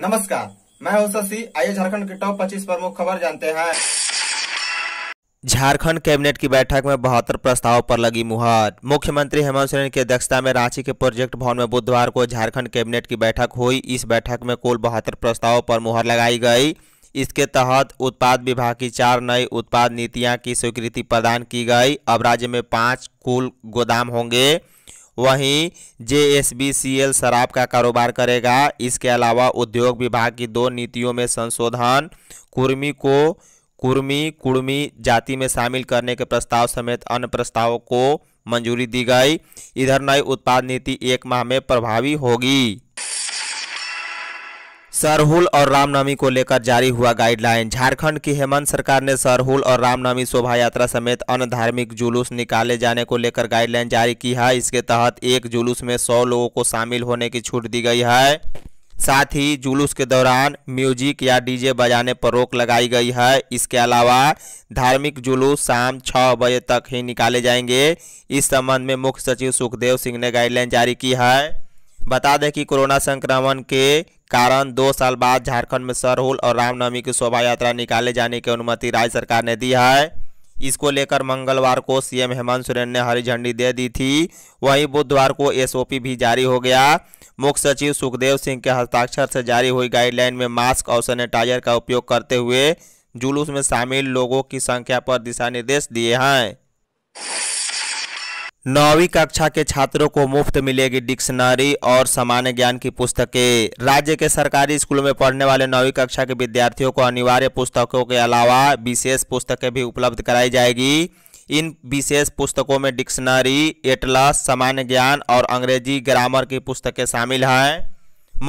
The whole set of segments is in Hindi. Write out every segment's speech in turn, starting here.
नमस्कार मैं हूं शशि आइए झारखंड के टॉप 25 प्रमुख खबर जानते हैं झारखंड कैबिनेट की बैठक में बहत्तर प्रस्ताव पर लगी मुहर मुख्यमंत्री हेमंत सोरेन की अध्यक्षता में रांची के प्रोजेक्ट भवन में बुधवार को झारखंड कैबिनेट की बैठक हुई इस बैठक में कुल बहत्तर प्रस्तावों पर मुहर लगाई गई इसके तहत उत्पाद विभाग की चार नई उत्पाद नीतियां की स्वीकृति प्रदान की गई अब राज्य में पाँच कुल गोदाम होंगे वहीं जे शराब का कारोबार करेगा इसके अलावा उद्योग विभाग की दो नीतियों में संशोधन कुर्मी को कुर्मी कुर्मी जाति में शामिल करने के प्रस्ताव समेत अन्य प्रस्तावों को मंजूरी दी गई इधर नई उत्पाद नीति एक माह में प्रभावी होगी सरहुल और रामनवमी को लेकर जारी हुआ गाइडलाइन झारखंड की हेमंत सरकार ने सरहुल और रामनवमी शोभा यात्रा समेत अन्य धार्मिक जुलूस निकाले जाने को लेकर गाइडलाइन जारी की है इसके तहत एक जुलूस में सौ लोगों को शामिल होने की छूट दी गई है साथ ही जुलूस के दौरान म्यूजिक या डीजे बजाने पर रोक लगाई गई है इसके अलावा धार्मिक जुलूस शाम छः बजे तक ही निकाले जाएंगे इस संबंध में मुख्य सचिव सुखदेव सिंह ने गाइडलाइन जारी की है बता दें कि कोरोना संक्रमण के कारण दो साल बाद झारखंड में सरहुल और रामनवमी की शोभा यात्रा निकाले जाने की अनुमति राज्य सरकार ने दी है इसको लेकर मंगलवार को सीएम हेमंत सोरेन ने हरी झंडी दे दी थी वहीं बुधवार को एसओपी भी जारी हो गया मुख्य सचिव सुखदेव सिंह के हस्ताक्षर से जारी हुई गाइडलाइन में मास्क और सैनिटाइजर का उपयोग करते हुए जुलूस में शामिल लोगों की संख्या पर दिशा निर्देश दिए हैं नौवीं कक्षा के छात्रों को मुफ्त मिलेगी डिक्शनरी और सामान्य ज्ञान की पुस्तकें राज्य के सरकारी स्कूलों में पढ़ने वाले नौवीं कक्षा के विद्यार्थियों को अनिवार्य पुस्तकों के अलावा विशेष पुस्तकें भी उपलब्ध कराई जाएगी इन विशेष पुस्तकों में डिक्शनरी एटलस सामान्य ज्ञान और अंग्रेजी ग्रामर की पुस्तकें शामिल हैं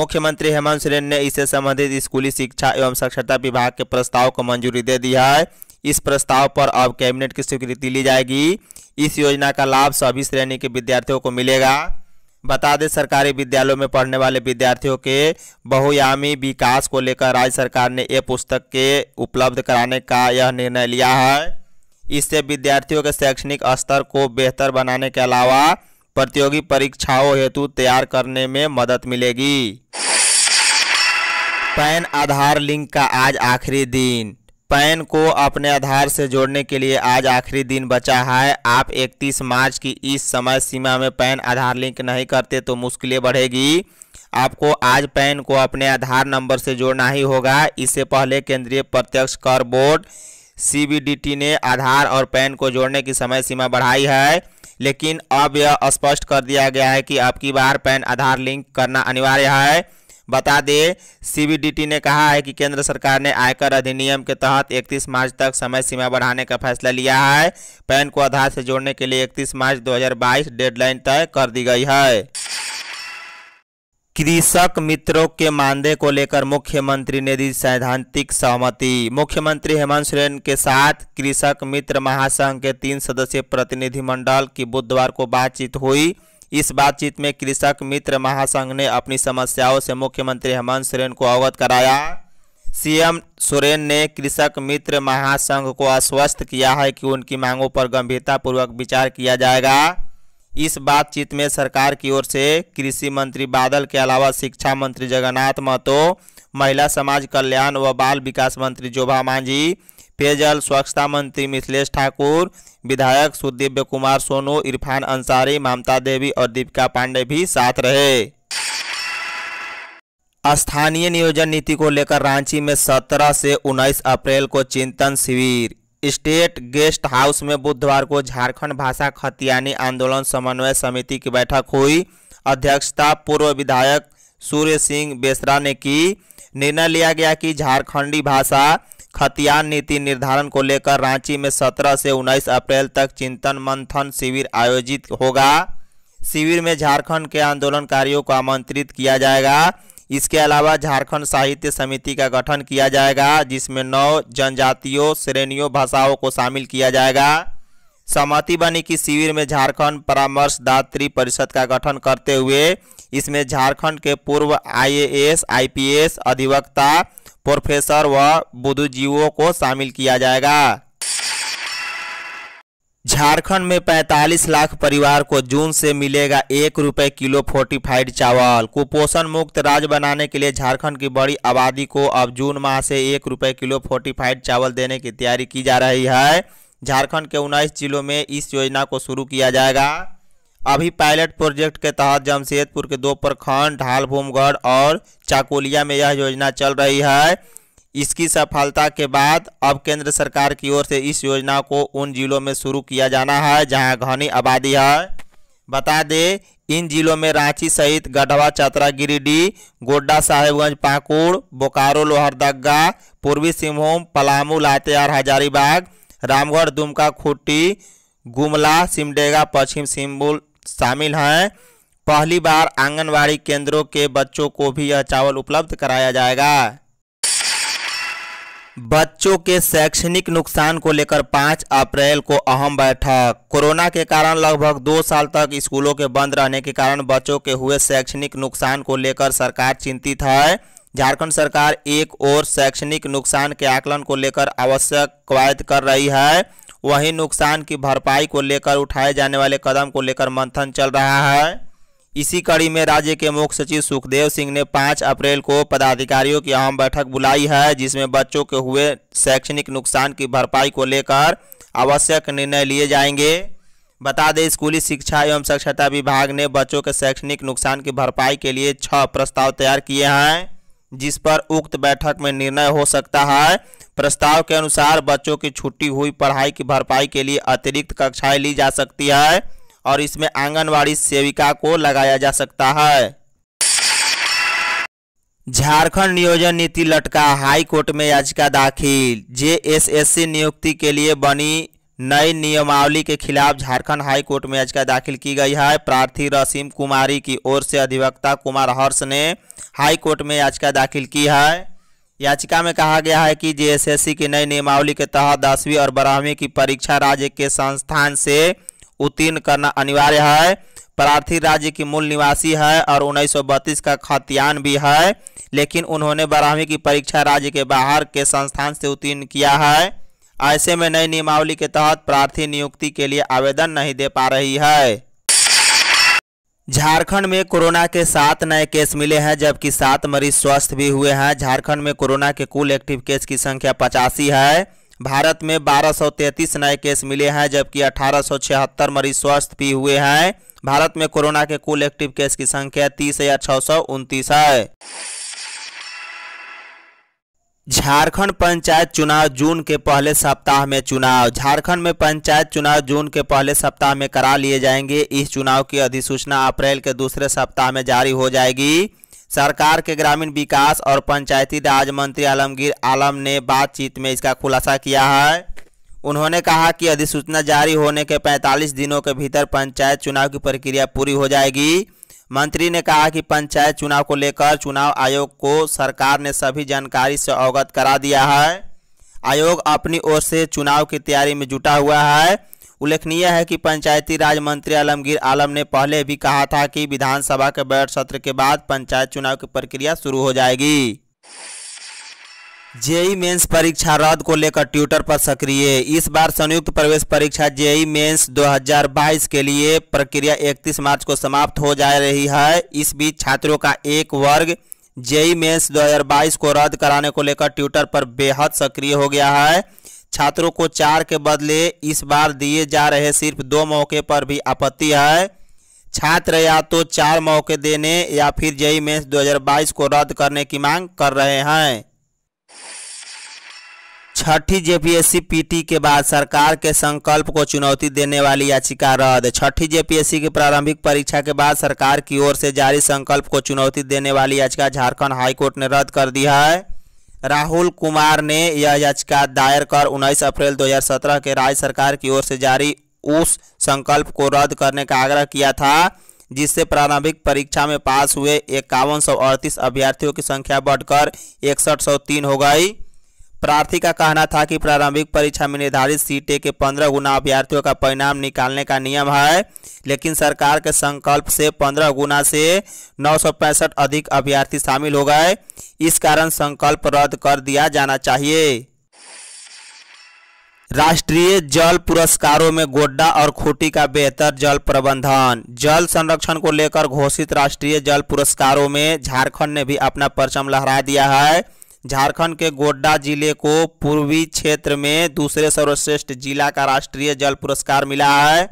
मुख्यमंत्री हेमंत सोरेन ने इससे संबंधित स्कूली शिक्षा एवं साक्षरता विभाग के प्रस्ताव को मंजूरी दे दी है इस प्रस्ताव पर अब कैबिनेट की स्वीकृति ली जाएगी इस योजना का लाभ सभी श्रेणी के विद्यार्थियों को मिलेगा बता दें सरकारी विद्यालयों में पढ़ने वाले विद्यार्थियों के बहुयामी विकास को लेकर राज्य सरकार ने ये पुस्तक के उपलब्ध कराने का यह निर्णय लिया है इससे विद्यार्थियों के शैक्षणिक स्तर को बेहतर बनाने के अलावा प्रतियोगी परीक्षाओं हेतु तैयार करने में मदद मिलेगी पैन आधार लिंक का आज आखिरी दिन पैन को अपने आधार से जोड़ने के लिए आज आखिरी दिन बचा है आप 31 मार्च की इस समय सीमा में पैन आधार लिंक नहीं करते तो मुश्किलें बढ़ेगी आपको आज पैन को अपने आधार नंबर से जोड़ना ही होगा इससे पहले केंद्रीय प्रत्यक्ष कर बोर्ड सी ने आधार और पैन को जोड़ने की समय सीमा बढ़ाई है लेकिन अब यह स्पष्ट कर दिया गया है कि अब की बार पैन आधार लिंक करना अनिवार्य है बता दें सीबीडीटी ने कहा है कि केंद्र सरकार ने आयकर अधिनियम के तहत 31 मार्च तक समय सीमा बढ़ाने का फैसला लिया है पैन को आधार से जोड़ने के लिए 31 मार्च 2022 डेडलाइन तय कर दी गई है कृषक मित्रों के मानदेय को लेकर मुख्यमंत्री ने दी सैद्धांतिक सहमति मुख्यमंत्री हेमंत सोरेन के साथ कृषक मित्र महासंघ के तीन सदस्यीय प्रतिनिधिमंडल की बुधवार को बातचीत हुई इस बातचीत में कृषक मित्र महासंघ ने अपनी समस्याओं से मुख्यमंत्री हेमंत सोरेन को अवगत कराया सीएम सोरेन ने कृषक मित्र महासंघ को आश्वस्त किया है कि उनकी मांगों पर गंभीरतापूर्वक विचार किया जाएगा इस बातचीत में सरकार की ओर से कृषि मंत्री बादल के अलावा शिक्षा मंत्री जगन्नाथ महतो महिला समाज कल्याण व बाल विकास मंत्री जोभा मांझी पेयजल स्वच्छता मंत्री मिथिलेश ठाकुर विधायक सुदीव्य कुमार सोनू इरफान अंसारी ममता देवी और दीपिका पांडे भी साथ रहे स्थानीय नियोजन नीति को लेकर रांची में 17 से 19 अप्रैल को चिंतन शिविर स्टेट गेस्ट हाउस में बुधवार को झारखंड भाषा खतियानी आंदोलन समन्वय समिति की बैठक हुई अध्यक्षता पूर्व विधायक सूर्य सिंह बेसरा ने की निर्णय लिया गया कि झारखंडी भाषा खतियान नीति निर्धारण को लेकर रांची में 17 से 19 अप्रैल तक चिंतन मंथन शिविर आयोजित होगा शिविर में झारखंड के आंदोलनकारियों को आमंत्रित किया जाएगा इसके अलावा झारखंड साहित्य समिति का गठन किया जाएगा जिसमें नौ जनजातियों श्रेणियों भाषाओं को शामिल किया जाएगा सहमति बनी कि शिविर में झारखंड परामर्शदात्री परिषद का गठन करते हुए इसमें झारखंड के पूर्व आईएएस आईपीएस अधिवक्ता प्रोफेसर व बुद्धिजीवों को शामिल किया जाएगा झारखंड में 45 लाख परिवार को जून से मिलेगा एक रुपए किलो फोर्टिफाइड चावल कुपोषण मुक्त राज्य बनाने के लिए झारखंड की बड़ी आबादी को अब जून माह से एक रुपए किलो फोर्टिफाइड चावल देने की तैयारी की जा रही है झारखंड के उन्नीस जिलों में इस योजना को शुरू किया जाएगा अभी पायलट प्रोजेक्ट के तहत जमशेदपुर के दो प्रखंड ढालभूमगढ़ और चाकोलिया में यह योजना चल रही है इसकी सफलता के बाद अब केंद्र सरकार की ओर से इस योजना को उन जिलों में शुरू किया जाना है जहां घनी आबादी है बता दें इन जिलों में रांची सहित गढ़वा चतरा गिरिडीह गोड्डा साहेबगंज पाकुड़ बोकारो लोहरदगा पूर्वी सिंहभूम पलामू लातेहार हजारीबाग रामगढ़ दुमका खूटी गुमला सिमडेगा पश्चिम सिंहभूम शामिल हैं पहली बार आंगनबाड़ी केंद्रों के बच्चों को भी यह चावल उपलब्ध कराया जाएगा बच्चों के शैक्षणिक नुकसान को लेकर 5 अप्रैल को अहम बैठक कोरोना के कारण लगभग दो साल तक स्कूलों के बंद रहने के कारण बच्चों के हुए शैक्षणिक नुकसान को लेकर सरकार चिंतित है झारखंड सरकार एक और शैक्षणिक नुकसान के आकलन को लेकर आवश्यक कवायद कर रही है वहीं नुकसान की भरपाई को लेकर उठाए जाने वाले कदम को लेकर मंथन चल रहा है इसी कड़ी में राज्य के मुख्य सचिव सुखदेव सिंह ने 5 अप्रैल को पदाधिकारियों की अहम बैठक बुलाई है जिसमें बच्चों के हुए शैक्षणिक नुकसान की भरपाई को लेकर आवश्यक निर्णय लिए जाएंगे बता दें स्कूली शिक्षा एवं साक्षरता विभाग ने बच्चों के शैक्षणिक नुकसान की भरपाई के लिए छः प्रस्ताव तैयार किए हैं जिस पर उक्त बैठक में निर्णय हो सकता है प्रस्ताव के अनुसार बच्चों की छुट्टी हुई पढ़ाई की भरपाई के लिए अतिरिक्त कक्षाएं ली जा सकती है और इसमें आंगनवाड़ी सेविका को लगाया जा सकता है झारखंड नियोजन नीति लटका हाई कोर्ट में याचिका दाखिल जेएसएससी नियुक्ति के लिए बनी नई नियमावली के खिलाफ झारखंड हाई कोर्ट में याचिका दाखिल की गई है प्रार्थी रसीम कुमारी की ओर से अधिवक्ता कुमार हर्ष ने हाई कोर्ट में याचिका दाखिल की है याचिका में कहा गया है कि जेएसएससी की नई नियमावली के तहत दसवीं और बारहवीं की परीक्षा राज्य के संस्थान से उत्तीर्ण करना अनिवार्य है प्रार्थी राज्य की मूल निवासी है और उन्नीस का खतियान भी है लेकिन उन्होंने बारहवीं की परीक्षा राज्य के बाहर के संस्थान से उत्तीर्ण किया है ऐसे में नई नियमावली के तहत प्रार्थी नियुक्ति के लिए आवेदन नहीं दे पा रही है झारखंड में कोरोना के सात नए केस मिले हैं जबकि सात मरीज स्वस्थ भी हुए हैं झारखंड में कोरोना के कुल एक्टिव केस की संख्या पचासी है भारत में तैंतीस नए केस मिले हैं जबकि छिहत्तर मरीज स्वस्थ भी हुए हैं भारत में कोरोना के कुल एक्टिव केस की संख्या तीस हजार छः सौ उनतीस है झारखंड पंचायत चुनाव जून के पहले सप्ताह में चुनाव झारखंड में पंचायत चुनाव जून के पहले सप्ताह में करा लिए जाएंगे इस चुनाव की अधिसूचना अप्रैल के दूसरे सप्ताह में जारी हो जाएगी सरकार के ग्रामीण विकास और पंचायती राज मंत्री आलमगीर आलम ने बातचीत में इसका खुलासा किया है उन्होंने कहा कि अधिसूचना जारी होने के 45 दिनों के भीतर पंचायत चुनाव की प्रक्रिया पूरी हो जाएगी मंत्री ने कहा कि पंचायत चुनाव को लेकर चुनाव आयोग को सरकार ने सभी जानकारी से अवगत करा दिया है आयोग अपनी ओर से चुनाव की तैयारी में जुटा हुआ है उल्लेखनीय है कि पंचायती राज मंत्री आलमगीर आलम ने पहले भी कहा था कि विधानसभा के बजट सत्र के बाद पंचायत चुनाव की प्रक्रिया शुरू हो जाएगी जेई मेंस परीक्षा रद्द को लेकर ट्विटर पर सक्रिय इस बार संयुक्त प्रवेश परीक्षा जेई मेंस 2022 के लिए प्रक्रिया 31 मार्च को समाप्त हो जा रही है इस बीच छात्रों का एक वर्ग जेई मेंस 2022 को रद्द कराने को लेकर ट्विटर पर बेहद सक्रिय हो गया है छात्रों को चार के बदले इस बार दिए जा रहे सिर्फ दो मौके पर भी आपत्ति है छात्र या तो चार मौके देने या फिर जेई मेंस 2022 को रद्द करने की मांग कर रहे हैं छठी जेपीएससी पीटी के बाद सरकार के संकल्प को चुनौती देने वाली याचिका रद्द छठी जेपीएससी की प्रारंभिक परीक्षा के बाद सरकार की ओर से जारी संकल्प को चुनौती देने वाली याचिका झारखंड हाईकोर्ट ने रद्द कर दी है राहुल कुमार ने यह याचिका दायर कर 19 अप्रैल 2017 के राज्य सरकार की ओर से जारी उस संकल्प को रद्द करने का आग्रह किया था जिससे प्रारंभिक परीक्षा में पास हुए इक्यावन अभ्यर्थियों की संख्या बढ़कर इकसठ हो गई प्रार्थी का कहना था कि प्रारंभिक परीक्षा में निर्धारित सीटें के पंद्रह गुना अभ्यर्थियों का परिणाम निकालने का नियम है लेकिन सरकार के संकल्प से पंद्रह गुना से नौ अधिक अभ्यर्थी शामिल हो गए इस कारण संकल्प रद्द कर दिया जाना चाहिए राष्ट्रीय जल पुरस्कारों में गोड्डा और खूटी का बेहतर जल प्रबंधन जल संरक्षण को लेकर घोषित राष्ट्रीय जल पुरस्कारों में झारखंड ने भी अपना परचम लहरा दिया है झारखंड के गोड्डा जिले को पूर्वी क्षेत्र में दूसरे सर्वश्रेष्ठ जिला का राष्ट्रीय जल पुरस्कार मिला है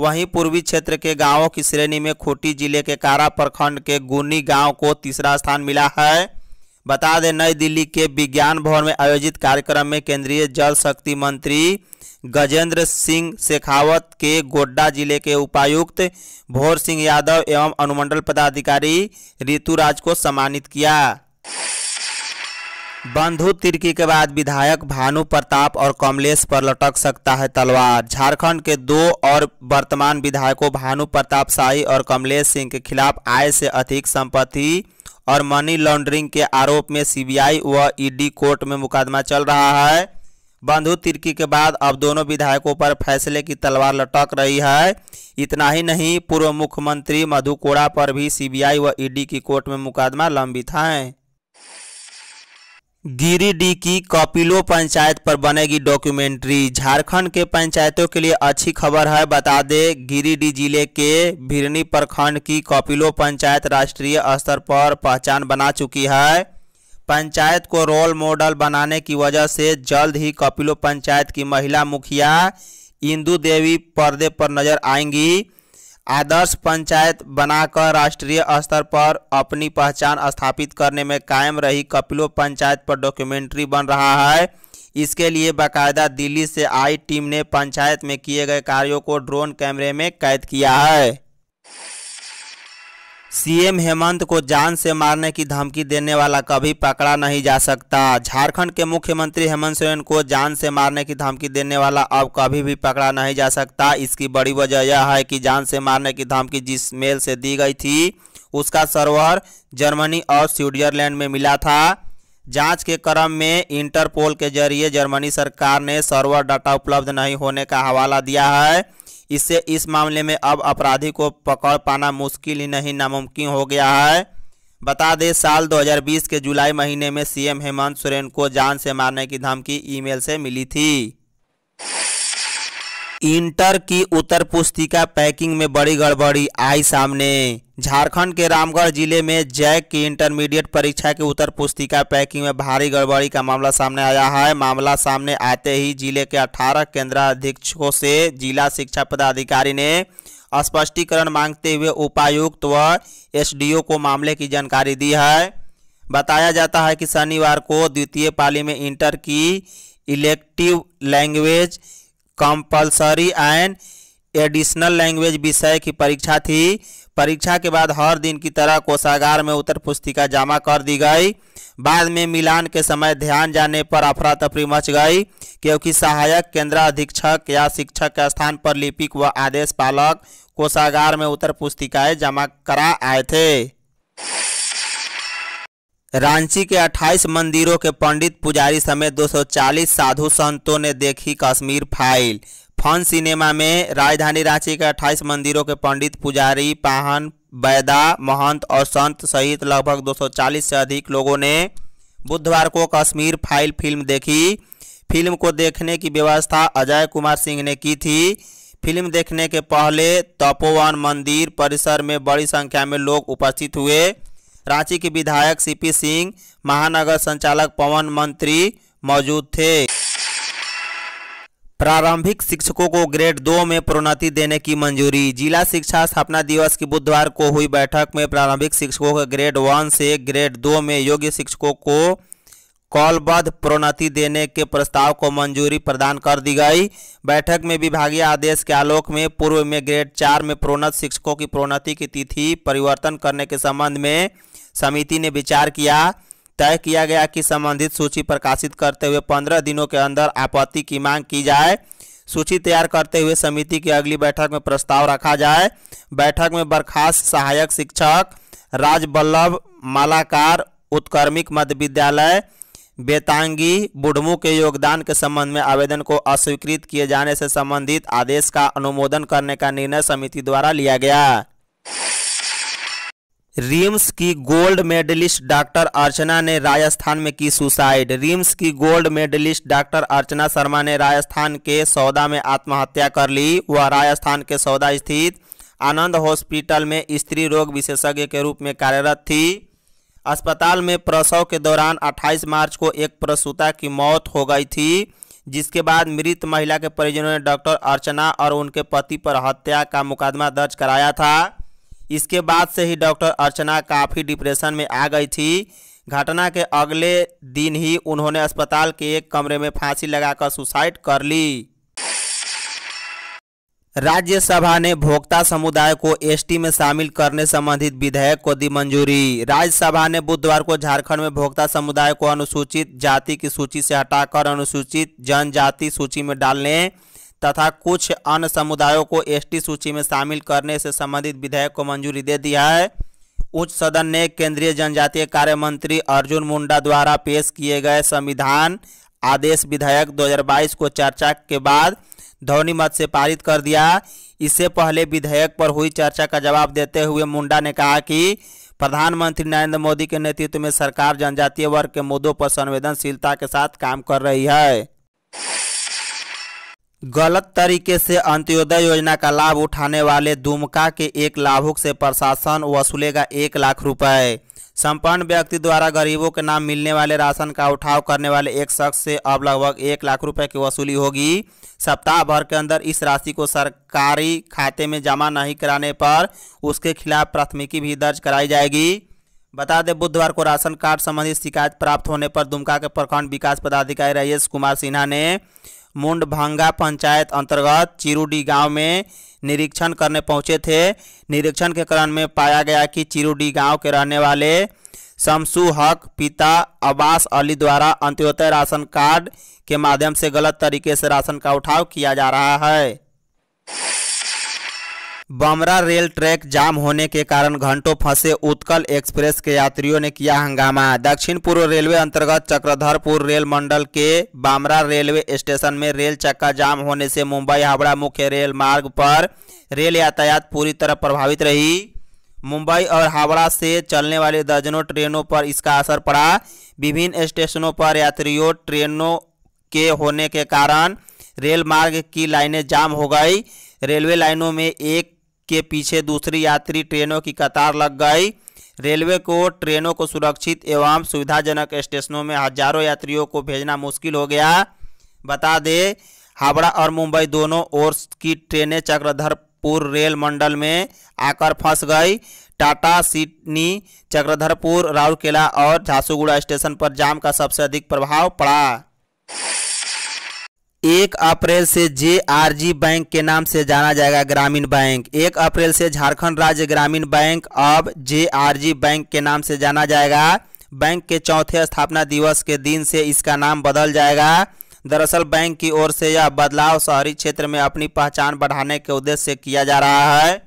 वहीं पूर्वी क्षेत्र के गांवों की श्रेणी में खोटी जिले के कारा प्रखंड के गुनी गांव को तीसरा स्थान मिला है बता दें नई दिल्ली के विज्ञान भवन में आयोजित कार्यक्रम में केंद्रीय जल शक्ति मंत्री गजेंद्र सिंह शेखावत के गोड्डा जिले के उपायुक्त भोर सिंह यादव एवं अनुमंडल पदाधिकारी ऋतुराज को सम्मानित किया बंधु तिर्की के बाद विधायक भानु प्रताप और कमलेश पर लटक सकता है तलवार झारखंड के दो और वर्तमान विधायकों भानु प्रताप शाही और कमलेश सिंह के खिलाफ आय से अधिक संपत्ति और मनी लॉन्ड्रिंग के आरोप में सीबीआई व ईडी कोर्ट में मुकदमा चल रहा है बंधु तिर्की के बाद अब दोनों विधायकों पर फैसले की तलवार लटक रही है इतना ही नहीं पूर्व मुख्यमंत्री मधु कोड़ा पर भी सीबीआई व ईडी की कोर्ट में मुकदमा लंबित हैं गिरिडीह की कपिलो पंचायत पर बनेगी डॉक्यूमेंट्री झारखंड के पंचायतों के लिए अच्छी खबर है बता दें गिरिडीह जिले के भिरनी प्रखंड की कपिलो पंचायत राष्ट्रीय स्तर पर पहचान बना चुकी है पंचायत को रोल मॉडल बनाने की वजह से जल्द ही कपिलो पंचायत की महिला मुखिया इंदू देवी पर्दे पर नजर आएंगी आदर्श पंचायत बनाकर राष्ट्रीय स्तर पर अपनी पहचान स्थापित करने में कायम रही कपिलो पंचायत पर डॉक्यूमेंट्री बन रहा है इसके लिए बाकायदा दिल्ली से आई टीम ने पंचायत में किए गए कार्यों को ड्रोन कैमरे में कैद किया है सीएम हेमंत को जान से मारने की धमकी देने वाला कभी पकड़ा नहीं जा सकता झारखंड के मुख्यमंत्री हेमंत सोरेन को जान से मारने की धमकी देने वाला अब कभी भी पकड़ा नहीं जा सकता इसकी बड़ी वजह यह है कि जान से मारने की धमकी जिस मेल से दी गई थी उसका सर्वर जर्मनी और स्विट्जरलैंड में मिला था जांच के क्रम में इंटरपोल के जरिए जर्मनी सरकार ने सर्वर डाटा उपलब्ध नहीं होने का हवाला दिया है इससे इस मामले में अब अपराधी को पकड़ पाना मुश्किल ही नहीं नामुमकिन हो गया है बता दें साल 2020 के जुलाई महीने में सीएम हेमंत सोरेन को जान से मारने की धमकी ईमेल से मिली थी इंटर की उत्तर पुस्तिका पैकिंग में बड़ी गड़बड़ी आई सामने झारखंड के रामगढ़ जिले में जैक की इंटरमीडिएट परीक्षा की उत्तर पुस्तिका पैकिंग में भारी गड़बड़ी का मामला सामने आया है मामला सामने आते ही जिले के 18 केंद्राधीक्षकों से जिला शिक्षा पदाधिकारी ने स्पष्टीकरण मांगते हुए उपायुक्त व एस को मामले की जानकारी दी है बताया जाता है कि शनिवार को द्वितीय पाली में इंटर की elective language compulsory and additional language विषय की परीक्षा थी परीक्षा के बाद हर दिन की तरह कोषागार में उत्तर पुस्तिका जमा कर दी गई बाद में मिलान के समय ध्यान जाने पर अफरा तफरी मच गई क्योंकि सहायक केंद्र अधीक्षक या शिक्षक के स्थान पर लिपिक व आदेश पालक कोषागार में उत्तर पुस्तिकाएँ जमा करा आए थे रांची के 28 मंदिरों के पंडित पुजारी समेत 240 साधु संतों ने देखी कश्मीर फाइल फन सिनेमा में राजधानी रांची के 28 मंदिरों के पंडित पुजारी पाहन बैदा महंत और संत सहित लगभग 240 से अधिक लोगों ने बुधवार को कश्मीर फाइल फिल्म देखी फिल्म को देखने की व्यवस्था अजय कुमार सिंह ने की थी फिल्म देखने के पहले तपोवन मंदिर परिसर में बड़ी संख्या में लोग उपस्थित हुए रांची के विधायक सीपी सिंह महानगर संचालक पवन मंत्री मौजूद थे प्रारंभिक शिक्षकों को ग्रेड दो में प्रोन्नति देने की मंजूरी जिला शिक्षा स्थापना दिवस की बुधवार को हुई बैठक में प्रारंभिक शिक्षकों के ग्रेड वन से ग्रेड दो में योग्य शिक्षकों को कॉलबद्ध प्रोन्नति देने के प्रस्ताव को मंजूरी प्रदान कर दी गई बैठक में विभागीय आदेश के आलोक में पूर्व में ग्रेड चार में प्रोन्नत शिक्षकों की प्रोन्नति की तिथि परिवर्तन करने के संबंध में समिति ने विचार किया तय किया गया कि संबंधित सूची प्रकाशित करते हुए पंद्रह दिनों के अंदर आपत्ति की मांग की जाए सूची तैयार करते हुए समिति की अगली बैठक में प्रस्ताव रखा जाए बैठक में बर्खास्त सहायक शिक्षक राजबल्लभ मालाकार उत्कर्मिक मध्य विद्यालय बेतांगी बुढ़मू के योगदान के संबंध में आवेदन को अस्वीकृत किए जाने से संबंधित आदेश का अनुमोदन करने का निर्णय समिति द्वारा लिया गया रिम्स की गोल्ड मेडलिस्ट डॉक्टर अर्चना ने राजस्थान में की सुसाइड रिम्स की gold medallist doctor Archana Sharma ने राजस्थान के सौदा में आत्महत्या कर ली वह राजस्थान के सौदा स्थित आनंद हॉस्पिटल में स्त्री रोग विशेषज्ञ के रूप में कार्यरत थी अस्पताल में प्रसव के दौरान 28 मार्च को एक प्रसूता की मौत हो गई थी जिसके बाद मृत महिला के परिजनों ने डॉक्टर अर्चना और उनके पति पर हत्या का मुकदमा दर्ज कराया था इसके बाद से ही डॉक्टर अर्चना काफ़ी डिप्रेशन में आ गई थी घटना के अगले दिन ही उन्होंने अस्पताल के एक कमरे में फांसी लगाकर सुसाइड कर ली राज्यसभा ने भोक्ता समुदाय को एसटी में शामिल करने संबंधित विधेयक को दी मंजूरी राज्यसभा ने बुधवार को झारखंड में भोक्ता समुदाय को अनुसूचित जाति की सूची से हटाकर अनुसूचित जनजाति सूची में डालने तथा कुछ अन्य समुदायों को एसटी सूची में शामिल करने से संबंधित विधेयक को मंजूरी दे दिया है उच्च सदन ने केंद्रीय जनजातीय कार्य मंत्री अर्जुन मुंडा द्वारा पेश किए गए संविधान आदेश विधेयक 2022 को चर्चा के बाद ध्वनि मत से पारित कर दिया इससे पहले विधेयक पर हुई चर्चा का जवाब देते हुए मुंडा ने कहा कि प्रधानमंत्री नरेंद्र मोदी के नेतृत्व में सरकार जनजातीय वर्ग के मुद्दों पर संवेदनशीलता के साथ काम कर रही है गलत तरीके से अंत्योदय योजना का लाभ उठाने वाले दुमका के एक लाभुक से प्रशासन वसूलेगा एक लाख रुपए संपन्न व्यक्ति द्वारा गरीबों के नाम मिलने वाले राशन का उठाव करने वाले एक शख्स से अब लगभग एक लाख रुपए की वसूली होगी सप्ताह भर के अंदर इस राशि को सरकारी खाते में जमा नहीं कराने पर उसके खिलाफ प्राथमिकी भी दर्ज कराई जाएगी बता दें बुधवार को राशन कार्ड संबंधी शिकायत प्राप्त होने पर दुमका के प्रखंड विकास पदाधिकारी राजेश कुमार सिन्हा ने मुंडभांगा पंचायत अंतर्गत चिरुडी गांव में निरीक्षण करने पहुंचे थे निरीक्षण के क्रम में पाया गया कि चिरुडी गांव के रहने वाले शमसु हक पिता अब्बास अली द्वारा अंत्योदय राशन कार्ड के माध्यम से गलत तरीके से राशन का उठाव किया जा रहा है बमरा रेल ट्रैक जाम होने के कारण घंटों फंसे उत्कल एक्सप्रेस के यात्रियों ने किया हंगामा दक्षिण पूर्व रेलवे अंतर्गत चक्रधरपुर रेल मंडल के बामरा रेलवे स्टेशन में रेल चक्का जाम होने से मुंबई हावड़ा मुख्य रेल मार्ग पर रेल यातायात पूरी तरह प्रभावित रही मुंबई और हावड़ा से चलने वाली दर्जनों ट्रेनों पर इसका असर पड़ा विभिन्न स्टेशनों पर यात्रियों ट्रेनों के होने के कारण रेल मार्ग की लाइनें जाम हो गई रेलवे लाइनों में एक के पीछे दूसरी यात्री ट्रेनों की कतार लग गई रेलवे को ट्रेनों को सुरक्षित एवं सुविधाजनक स्टेशनों में हजारों यात्रियों को भेजना मुश्किल हो गया बता दें हावड़ा और मुंबई दोनों ओर की ट्रेनें चक्रधरपुर रेल मंडल में आकर फंस गई टाटा सिडनी चक्रधरपुर राउरकेला और झांसूगुड़ा स्टेशन पर जाम का सबसे अधिक प्रभाव पड़ा एक अप्रैल से जे आर जी बैंक के नाम से जाना जाएगा ग्रामीण बैंक एक अप्रैल से झारखंड राज्य ग्रामीण बैंक अब जे आर जी बैंक के नाम से जाना जाएगा बैंक के चौथे स्थापना दिवस के दिन से इसका नाम बदल जाएगा दरअसल बैंक की ओर से यह बदलाव शहरी क्षेत्र में अपनी पहचान बढ़ाने के उद्देश्य से किया जा रहा है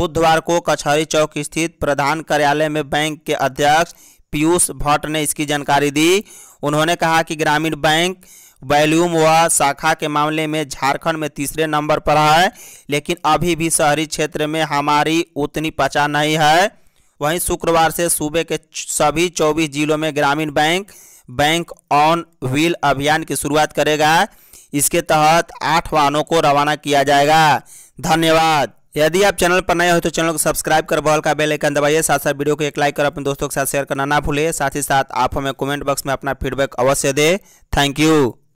बुधवार को कचहरी चौक स्थित प्रधान कार्यालय में बैंक के अध्यक्ष पीयूष भट्ट ने इसकी जानकारी दी उन्होंने कहा कि ग्रामीण बैंक वैल्यूम व शाखा के मामले में झारखंड में तीसरे नंबर पर है लेकिन अभी भी शहरी क्षेत्र में हमारी उतनी पहचान नहीं है वहीं शुक्रवार से सूबे के सभी चौबीस जिलों में ग्रामीण बैंक बैंक ऑन व्हील अभियान की शुरुआत करेगा इसके तहत आठ वाहनों को रवाना किया जाएगा धन्यवाद यदि आप चैनल पर नए हो तो चैनल को सब्सक्राइब कर बॉल का बेल आइकन दबाइए साथ साथ वीडियो को एक लाइक कर अपने दोस्तों के साथ शेयर करना ना भूलिए साथ ही साथ आप हमें कमेंट बॉक्स में अपना फीडबैक अवश्य दें थैंक यू